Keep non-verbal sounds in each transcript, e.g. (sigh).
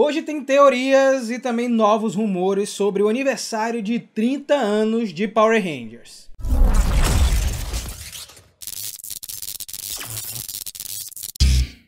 Hoje tem teorias e também novos rumores sobre o aniversário de 30 anos de Power Rangers.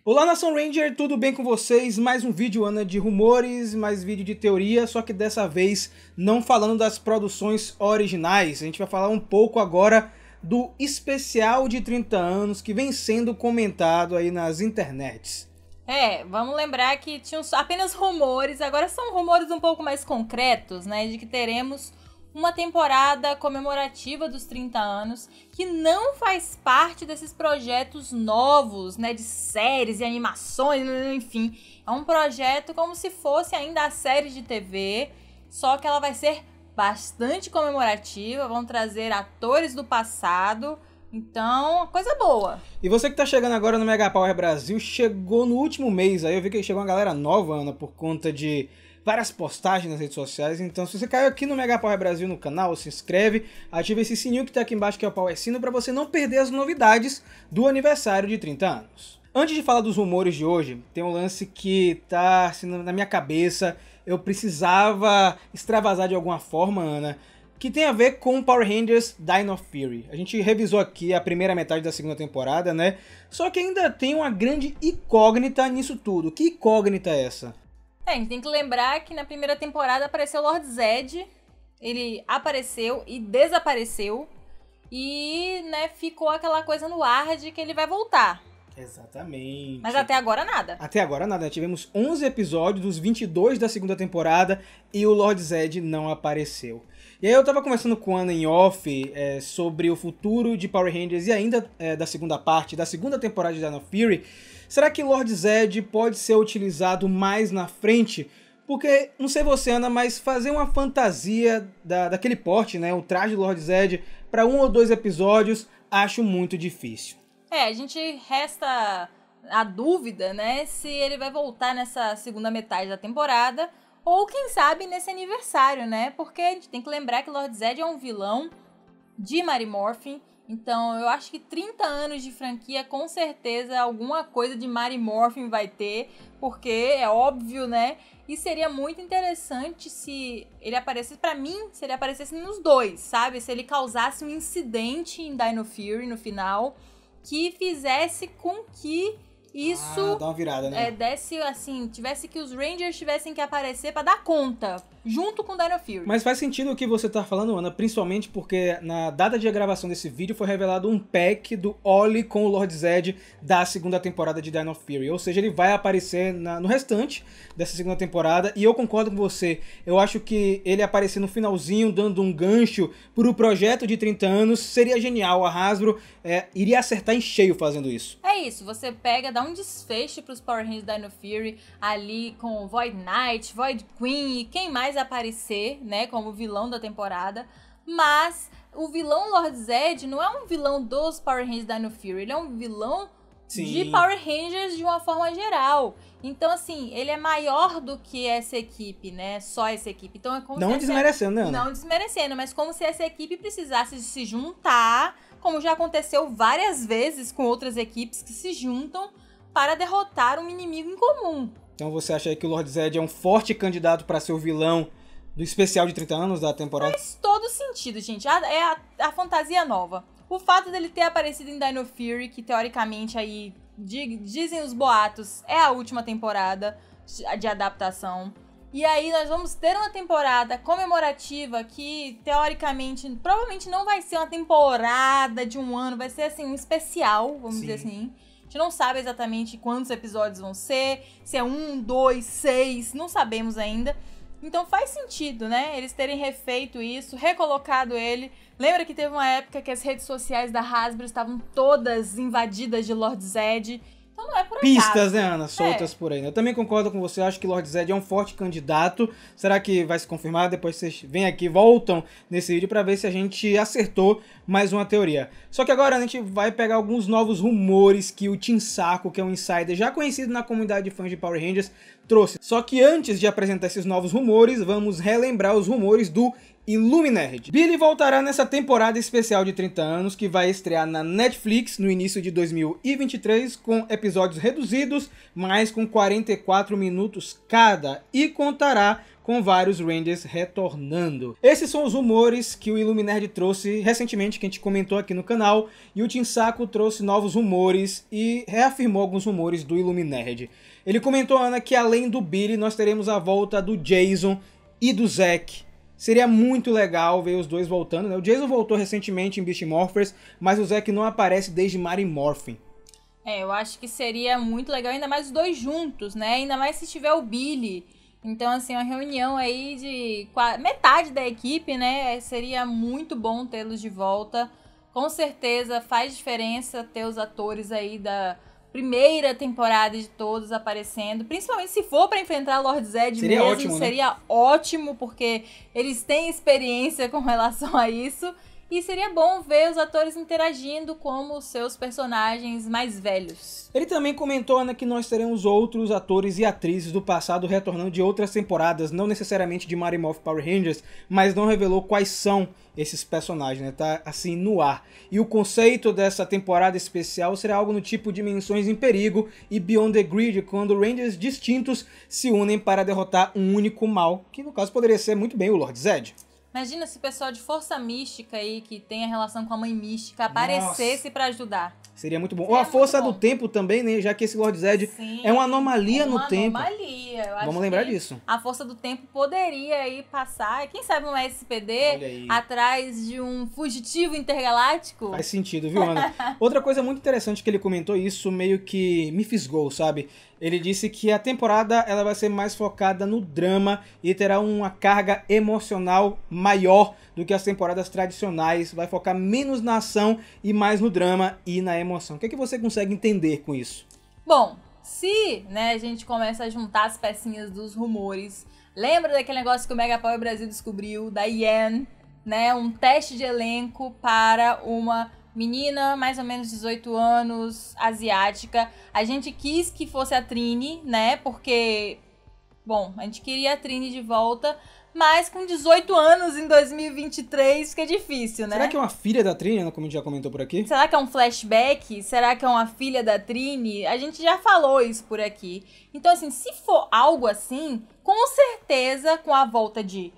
Olá Nação Ranger, tudo bem com vocês? Mais um vídeo, Ana, de rumores, mais vídeo de teoria, só que dessa vez não falando das produções originais. A gente vai falar um pouco agora do especial de 30 anos que vem sendo comentado aí nas internets. É, vamos lembrar que tinham apenas rumores, agora são rumores um pouco mais concretos, né? De que teremos uma temporada comemorativa dos 30 anos que não faz parte desses projetos novos, né, de séries e animações, enfim. É um projeto como se fosse ainda a série de TV, só que ela vai ser bastante comemorativa, vão trazer atores do passado então, coisa boa. E você que está chegando agora no Mega Power Brasil, chegou no último mês. Aí eu vi que chegou uma galera nova, Ana, por conta de várias postagens nas redes sociais. Então, se você caiu aqui no Mega Power Brasil no canal, se inscreve, ativa esse sininho que está aqui embaixo, que é o Power Sino, para você não perder as novidades do aniversário de 30 anos. Antes de falar dos rumores de hoje, tem um lance que tá assim, na minha cabeça. Eu precisava extravasar de alguma forma, Ana que tem a ver com Power Rangers Dino Fury. A gente revisou aqui a primeira metade da segunda temporada, né? Só que ainda tem uma grande incógnita nisso tudo. Que incógnita é essa? É, a gente tem que lembrar que na primeira temporada apareceu Lord Zed. Ele apareceu e desapareceu. E, né, ficou aquela coisa no ar de que ele vai voltar. Exatamente. Mas até agora nada. Até agora nada. tivemos 11 episódios dos 22 da segunda temporada e o Lord Zed não apareceu. E aí eu tava conversando com a Ana em off é, sobre o futuro de Power Rangers e ainda é, da segunda parte, da segunda temporada de Dino Fury. Será que Lord Zed pode ser utilizado mais na frente? Porque, não sei você, Ana, mas fazer uma fantasia da, daquele porte, né? O traje do Lord Zed, para um ou dois episódios, acho muito difícil. É, a gente resta a dúvida, né, se ele vai voltar nessa segunda metade da temporada ou quem sabe nesse aniversário, né? Porque a gente tem que lembrar que Lord Zed é um vilão de Mary Morphin. Então, eu acho que 30 anos de franquia, com certeza, alguma coisa de Mary Morphin vai ter, porque é óbvio, né? E seria muito interessante se ele aparecesse, para mim, se ele aparecesse nos dois, sabe? Se ele causasse um incidente em Dino Fury no final que fizesse com que isso ah, dá uma virada, né? é, desse assim, tivesse que os Rangers tivessem que aparecer para dar conta, junto com Dino Fury. Mas faz sentido o que você tá falando, Ana, principalmente porque na data de gravação desse vídeo foi revelado um pack do Oli com o Lord Zed da segunda temporada de Dino Fury. Ou seja, ele vai aparecer na, no restante dessa segunda temporada. E eu concordo com você. Eu acho que ele aparecer no finalzinho, dando um gancho pro projeto de 30 anos, seria genial. A Hasbro é, iria acertar em cheio fazendo isso. É isso. Você pega, dá um desfecho pros Power Rangers Dino Fury ali com Void Knight, Void Queen e quem mais aparecer, né, como vilão da temporada, mas o vilão Lord Zed não é um vilão dos Power Rangers Dino Fury, ele é um vilão Sim. de Power Rangers de uma forma geral. Então, assim, ele é maior do que essa equipe, né? Só essa equipe. Então, é como não se desmerecendo, não. Né, não desmerecendo, mas como se essa equipe precisasse se juntar, como já aconteceu várias vezes com outras equipes que se juntam para derrotar um inimigo em comum. Então você acha que o Lord Zed é um forte candidato para ser o vilão do especial de 30 anos da temporada? Faz todo sentido, gente. A, é a, a, fantasia nova. O fato dele ter aparecido em Dino Fury, que teoricamente aí dizem os boatos, é a última temporada de adaptação. E aí nós vamos ter uma temporada comemorativa que teoricamente provavelmente não vai ser uma temporada de um ano, vai ser assim um especial, vamos Sim. dizer assim gente não sabe exatamente quantos episódios vão ser, se é um, dois, seis, não sabemos ainda. Então faz sentido, né? Eles terem refeito isso, recolocado ele. Lembra que teve uma época que as redes sociais da Hasbro estavam todas invadidas de Lord Zed então não é por Pistas, né, né, Ana? Soltas é. por aí. Eu também concordo com você. Acho que Lord Zed é um forte candidato. Será que vai se confirmar? Depois vocês vêm aqui, voltam nesse vídeo para ver se a gente acertou mais uma teoria. Só que agora a gente vai pegar alguns novos rumores que o Tim Saco, que é um insider já conhecido na comunidade de fãs de Power Rangers, trouxe. Só que antes de apresentar esses novos rumores, vamos relembrar os rumores do Illuminerd. Billy voltará nessa temporada especial de 30 anos que vai estrear na Netflix no início de 2023 com episódios reduzidos, mas com 44 minutos cada e contará com vários Rangers retornando. Esses são os rumores que o Illuminerd trouxe recentemente, que a gente comentou aqui no canal, e o Tim Saco trouxe novos rumores e reafirmou alguns rumores do Illuminerd. Ele comentou, Ana, que além do Billy, nós teremos a volta do Jason e do Zack Seria muito legal ver os dois voltando, né? O Jason voltou recentemente em Beast Morphers, mas o Zack não aparece desde Mary Morphin. É, eu acho que seria muito legal, ainda mais os dois juntos, né? Ainda mais se tiver o Billy. Então, assim, uma reunião aí de metade da equipe, né? É, seria muito bom tê-los de volta. Com certeza faz diferença ter os atores aí da, primeira temporada de todos aparecendo. Principalmente se for para enfrentar Lord Zed seria mesmo, ótimo, né? seria né? ótimo, porque eles têm experiência com relação a isso. E seria bom ver os atores interagindo como seus personagens mais velhos. Ele também comentou Ana, né, que nós teremos outros atores e atrizes do passado retornando de outras temporadas, não necessariamente de Mario Morph Power Rangers, mas não revelou quais são esses personagens, né? Tá assim no ar. E o conceito dessa temporada especial será algo no tipo Dimensões em Perigo e Beyond the Grid, quando Rangers distintos se unem para derrotar um único mal, que no caso poderia ser muito bem o Lord Zed. Imagina se o pessoal de força mística aí, que tem a relação com a mãe mística, aparecesse para ajudar. Seria muito bom. Ou a força do tempo também, né? Já que esse Lord Zed Sim, é uma anomalia uma no tempo. anomalia. Eu Vamos lembrar disso. A força do tempo poderia aí passar, quem sabe um SPD atrás de um fugitivo intergaláctico. Faz sentido, viu, Ana? (laughs) Outra coisa muito interessante que ele comentou isso meio que me fisgou, sabe? Ele disse que a temporada ela vai ser mais focada no drama e terá uma carga emocional maior do que as temporadas tradicionais. Vai focar menos na ação e mais no drama e na emoção emoção. O que, é que você consegue entender com isso? Bom, se né, a gente começa a juntar as pecinhas dos rumores, lembra daquele negócio que o Mega Power Brasil descobriu, da Yen, né? Um teste de elenco para uma menina, mais ou menos 18 anos, asiática. A gente quis que fosse a Trini, né? Porque, bom, a gente queria a Trini de volta, mas com 18 anos em 2023 fica difícil, né? Será que é uma filha da Trini, como a gente já comentou por aqui? Será que é um flashback? Será que é uma filha da Trini? A gente já falou isso por aqui. Então, assim, se for algo assim, com certeza com a volta de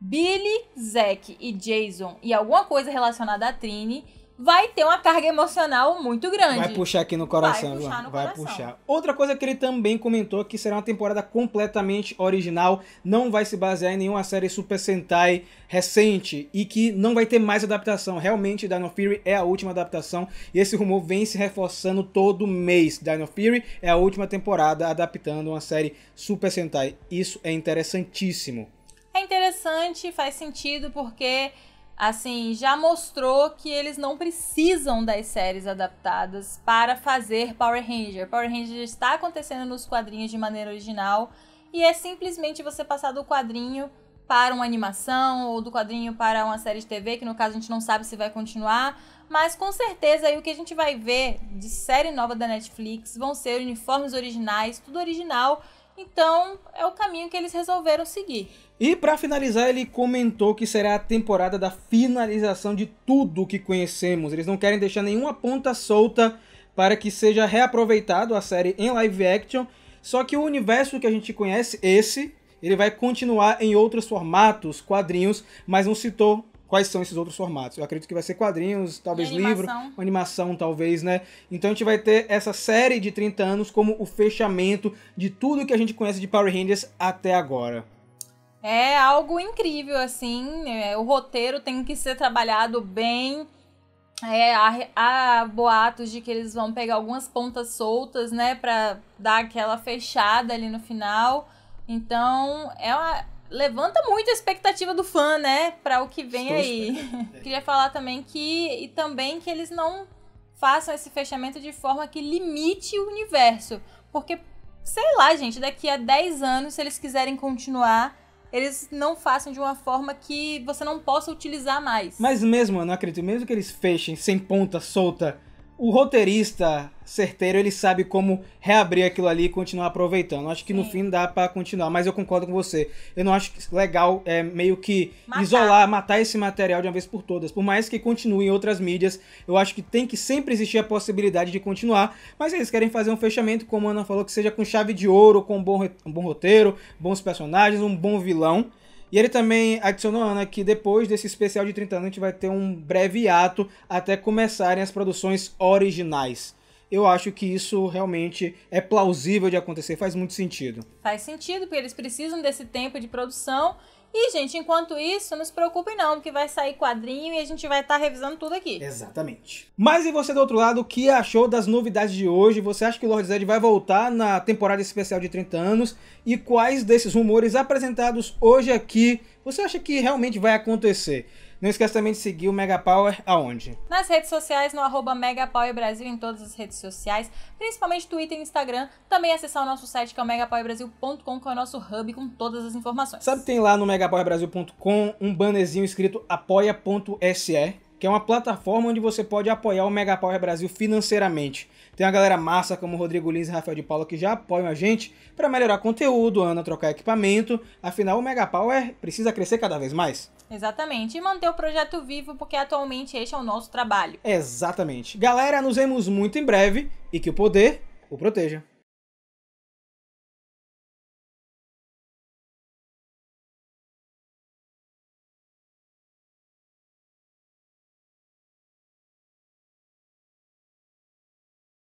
Billy, Zack e Jason e alguma coisa relacionada à Trini vai ter uma carga emocional muito grande. Vai puxar aqui no coração, vai puxar. No vai coração. puxar. Outra coisa que ele também comentou que será uma temporada completamente original, não vai se basear em nenhuma série Super Sentai recente e que não vai ter mais adaptação. Realmente, Dino Fury é a última adaptação e esse rumor vem se reforçando todo mês. Dino Fury é a última temporada adaptando uma série Super Sentai. Isso é interessantíssimo. É interessante, faz sentido porque assim, já mostrou que eles não precisam das séries adaptadas para fazer Power Ranger. Power Ranger está acontecendo nos quadrinhos de maneira original e é simplesmente você passar do quadrinho para uma animação ou do quadrinho para uma série de TV, que no caso a gente não sabe se vai continuar, mas com certeza aí o que a gente vai ver de série nova da Netflix vão ser uniformes originais, tudo original. Então, é o caminho que eles resolveram seguir. E para finalizar, ele comentou que será a temporada da finalização de tudo o que conhecemos. Eles não querem deixar nenhuma ponta solta para que seja reaproveitado a série em live action. Só que o universo que a gente conhece, esse, ele vai continuar em outros formatos, quadrinhos, mas não citou quais são esses outros formatos. Eu acredito que vai ser quadrinhos, talvez livro, animação, talvez, né? Então a gente vai ter essa série de 30 anos como o fechamento de tudo que a gente conhece de Power Rangers até agora. É algo incrível, assim. É, o roteiro tem que ser trabalhado bem. É, há, há, boatos de que eles vão pegar algumas pontas soltas, né? Pra dar aquela fechada ali no final. Então, é uma, levanta muito a expectativa do fã, né? Pra o que vem Estou aí. (laughs) Queria falar também que. E também que eles não façam esse fechamento de forma que limite o universo. Porque, sei lá, gente, daqui a 10 anos, se eles quiserem continuar eles não façam de uma forma que você não possa utilizar mais. Mas mesmo, eu não acredito, mesmo que eles fechem sem ponta solta o roteirista certeiro, ele sabe como reabrir aquilo ali e continuar aproveitando. Acho que Sim. no fim dá para continuar, mas eu concordo com você. Eu não acho legal é, meio que matar. isolar, matar esse material de uma vez por todas. Por mais que continue em outras mídias, eu acho que tem que sempre existir a possibilidade de continuar. Mas eles querem fazer um fechamento, como a Ana falou, que seja com chave de ouro, com um bom, um bom roteiro, bons personagens, um bom vilão. E ele também adicionou, Ana, que depois desse especial de 30 anos a gente vai ter um breve ato até começarem as produções originais. Eu acho que isso realmente é plausível de acontecer, faz muito sentido. Faz sentido, porque eles precisam desse tempo de produção e, gente, enquanto isso, não se preocupe não, porque vai sair quadrinho e a gente vai estar tá revisando tudo aqui. Exatamente. Mas e você do outro lado, o que achou das novidades de hoje? Você acha que o Lord Zed vai voltar na temporada especial de 30 anos? E quais desses rumores apresentados hoje aqui você acha que realmente vai acontecer? Não esqueça também de seguir o Megapower aonde? Nas redes sociais, no arroba Megapower Brasil, em todas as redes sociais, principalmente Twitter e Instagram. Também é acessar o nosso site que é o megapowerbrasil.com, que é o nosso hub com todas as informações. Sabe, que tem lá no megapowerbrasil.com um bannerzinho escrito apoia.se que é uma plataforma onde você pode apoiar o Mega Power Brasil financeiramente. Tem uma galera massa como Rodrigo Lins e Rafael de Paula que já apoiam a gente para melhorar conteúdo, Ana trocar equipamento. Afinal, o Mega Power precisa crescer cada vez mais. Exatamente, e manter o projeto vivo porque atualmente este é o nosso trabalho. Exatamente. Galera, nos vemos muito em breve e que o poder o proteja.